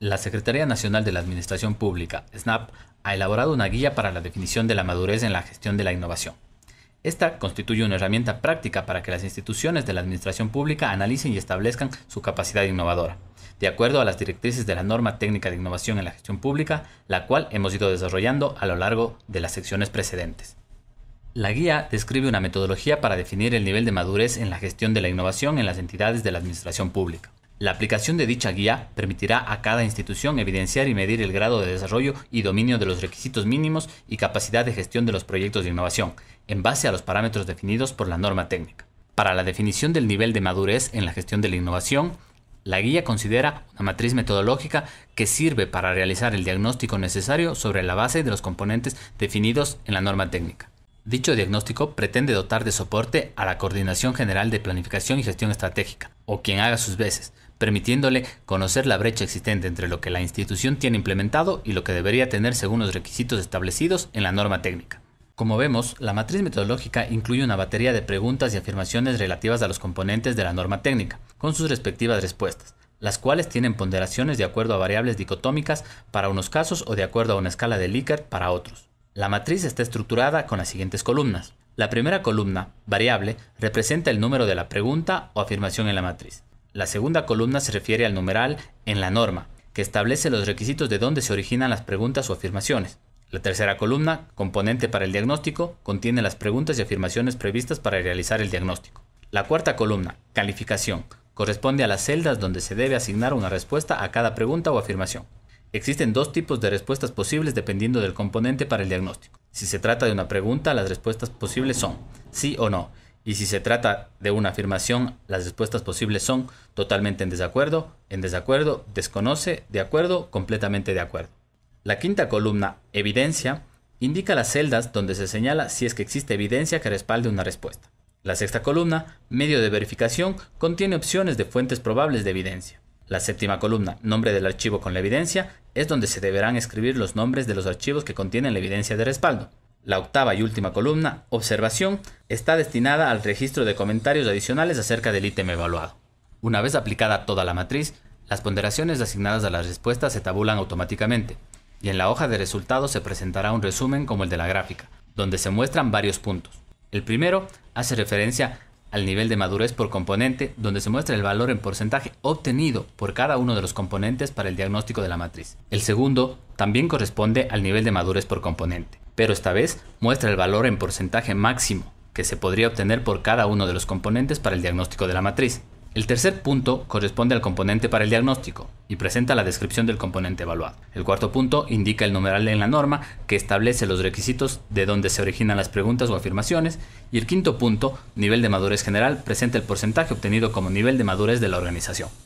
La Secretaría Nacional de la Administración Pública, SNAP, ha elaborado una guía para la definición de la madurez en la gestión de la innovación. Esta constituye una herramienta práctica para que las instituciones de la administración pública analicen y establezcan su capacidad innovadora, de acuerdo a las directrices de la norma técnica de innovación en la gestión pública, la cual hemos ido desarrollando a lo largo de las secciones precedentes. La guía describe una metodología para definir el nivel de madurez en la gestión de la innovación en las entidades de la administración pública. La aplicación de dicha guía permitirá a cada institución evidenciar y medir el grado de desarrollo y dominio de los requisitos mínimos y capacidad de gestión de los proyectos de innovación, en base a los parámetros definidos por la norma técnica. Para la definición del nivel de madurez en la gestión de la innovación, la guía considera una matriz metodológica que sirve para realizar el diagnóstico necesario sobre la base de los componentes definidos en la norma técnica. Dicho diagnóstico pretende dotar de soporte a la Coordinación General de Planificación y Gestión Estratégica, o quien haga sus veces, permitiéndole conocer la brecha existente entre lo que la institución tiene implementado y lo que debería tener según los requisitos establecidos en la norma técnica. Como vemos, la matriz metodológica incluye una batería de preguntas y afirmaciones relativas a los componentes de la norma técnica, con sus respectivas respuestas, las cuales tienen ponderaciones de acuerdo a variables dicotómicas para unos casos o de acuerdo a una escala de Likert para otros. La matriz está estructurada con las siguientes columnas. La primera columna, variable, representa el número de la pregunta o afirmación en la matriz. La segunda columna se refiere al numeral en la norma, que establece los requisitos de dónde se originan las preguntas o afirmaciones. La tercera columna, componente para el diagnóstico, contiene las preguntas y afirmaciones previstas para realizar el diagnóstico. La cuarta columna, calificación, corresponde a las celdas donde se debe asignar una respuesta a cada pregunta o afirmación. Existen dos tipos de respuestas posibles dependiendo del componente para el diagnóstico. Si se trata de una pregunta, las respuestas posibles son sí o no, y si se trata de una afirmación, las respuestas posibles son totalmente en desacuerdo, en desacuerdo, desconoce, de acuerdo, completamente de acuerdo. La quinta columna, evidencia, indica las celdas donde se señala si es que existe evidencia que respalde una respuesta. La sexta columna, medio de verificación, contiene opciones de fuentes probables de evidencia. La séptima columna, nombre del archivo con la evidencia, es donde se deberán escribir los nombres de los archivos que contienen la evidencia de respaldo. La octava y última columna, observación, está destinada al registro de comentarios adicionales acerca del ítem evaluado. Una vez aplicada toda la matriz, las ponderaciones asignadas a las respuestas se tabulan automáticamente, y en la hoja de resultados se presentará un resumen como el de la gráfica, donde se muestran varios puntos. El primero hace referencia al nivel de madurez por componente, donde se muestra el valor en porcentaje obtenido por cada uno de los componentes para el diagnóstico de la matriz. El segundo también corresponde al nivel de madurez por componente pero esta vez muestra el valor en porcentaje máximo que se podría obtener por cada uno de los componentes para el diagnóstico de la matriz. El tercer punto corresponde al componente para el diagnóstico y presenta la descripción del componente evaluado. El cuarto punto indica el numeral en la norma que establece los requisitos de donde se originan las preguntas o afirmaciones. Y el quinto punto, nivel de madurez general, presenta el porcentaje obtenido como nivel de madurez de la organización.